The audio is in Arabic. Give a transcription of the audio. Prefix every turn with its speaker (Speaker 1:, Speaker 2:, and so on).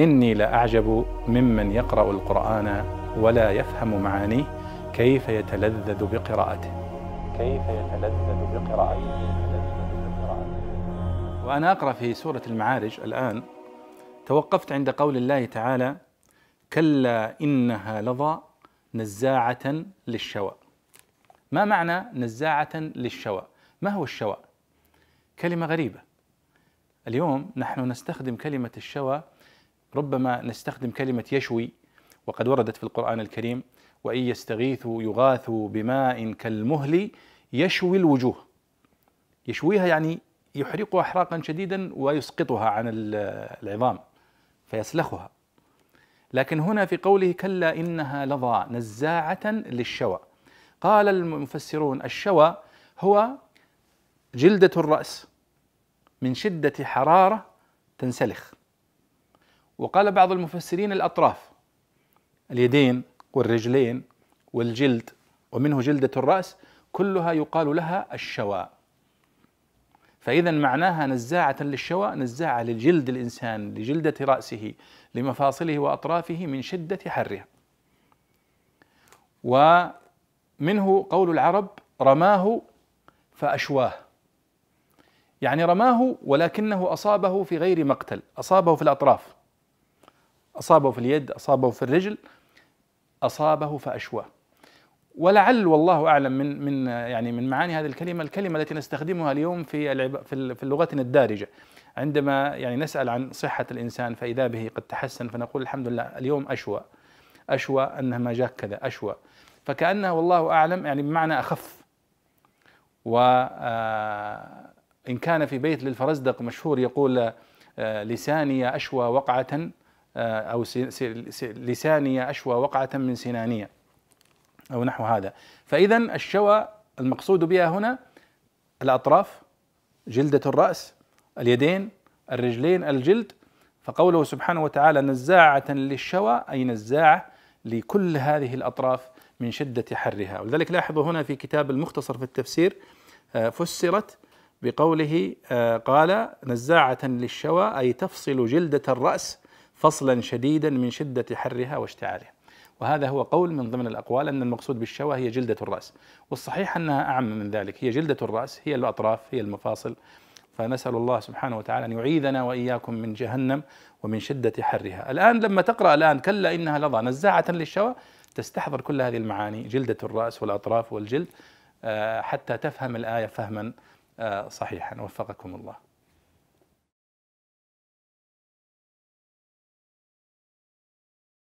Speaker 1: إني لأعجب ممن يقرأ القرآن ولا يفهم معانيه كيف يتلذذ بقراءته كيف يتلذذ بقراءته وأنا أقرأ في سورة المعارج الآن توقفت عند قول الله تعالى كلا إنها لظى نزاعة للشوى ما معنى نزاعة للشوى ما هو الشوى كلمة غريبة اليوم نحن نستخدم كلمة الشوى ربما نستخدم كلمة يشوي وقد وردت في القرآن الكريم وإن يستغيثوا يغاثوا بماء كالمهل يشوي الوجوه يشويها يعني يحرقها احراقا شديدا ويسقطها عن العظام فيسلخها لكن هنا في قوله كلا انها لظى نزاعه للشوى قال المفسرون الشوى هو جلده الراس من شده حراره تنسلخ وقال بعض المفسرين الأطراف اليدين والرجلين والجلد ومنه جلدة الرأس كلها يقال لها الشواء فإذا معناها نزاعة للشواء نزاعة لجلد الإنسان لجلدة رأسه لمفاصله وأطرافه من شدة حرها ومنه قول العرب رماه فأشواه يعني رماه ولكنه أصابه في غير مقتل أصابه في الأطراف أصابه في اليد أصابه في الرجل أصابه فأشواه ولعل والله اعلم من من يعني من معاني هذه الكلمه الكلمه التي نستخدمها اليوم في في لغتنا الدارجه عندما يعني نسال عن صحه الانسان فاذا به قد تحسن فنقول الحمد لله اليوم اشوى اشوى انه ما جاك كذا اشوى فكانه والله اعلم يعني بمعنى اخف و آه، ان كان في بيت للفرزدق مشهور يقول آه، لساني اشوى وقعه آه، أو لساني أشوى وقعة من سنانية أو نحو هذا فإذا الشوى المقصود بها هنا الأطراف جلدة الرأس اليدين الرجلين الجلد فقوله سبحانه وتعالى نزاعة للشوى أي نزاعة لكل هذه الأطراف من شدة حرها ولذلك لاحظوا هنا في كتاب المختصر في التفسير آه، فسرت بقوله آه، قال نزاعة للشوى أي تفصل جلدة الرأس فصلا شديدا من شدة حرها واشتعالها وهذا هو قول من ضمن الأقوال أن المقصود بالشوى هي جلدة الرأس والصحيح أنها أعم من ذلك هي جلدة الرأس هي الأطراف هي المفاصل فنسأل الله سبحانه وتعالى أن يعيذنا وإياكم من جهنم ومن شدة حرها الآن لما تقرأ الآن كلا إنها لظى نزاعة للشوى تستحضر كل هذه المعاني جلدة الرأس والأطراف والجلد آه، حتى تفهم الآية فهما آه، صحيحا وفقكم الله